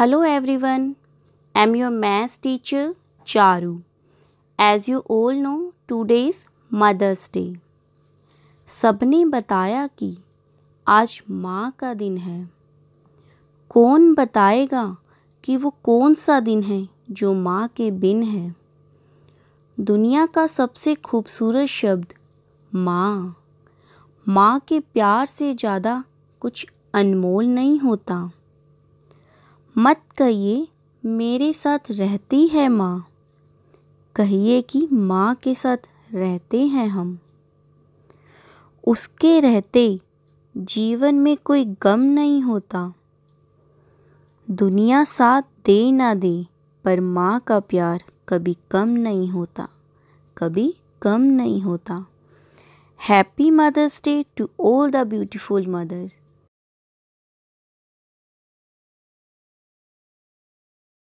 Hello Hello everyone, I'm your maths teacher Charu. As you all know, today's mother's day सबने बताया कि आज माँ का दिन है कौन बताएगा कि वो कौन सा दिन है जो माँ के बिन है दुनिया का सबसे खूबसूरत शब्द माँ माँ के प्यार से ज़्यादा कुछ अनमोल नहीं होता मत कहिए मेरे साथ रहती है माँ कहिए कि माँ के साथ रहते हैं हम उसके रहते जीवन में कोई गम नहीं होता दुनिया साथ दे ना दे पर माँ का प्यार कभी कम नहीं होता कभी कम नहीं होता happy mother's day to all the beautiful mother's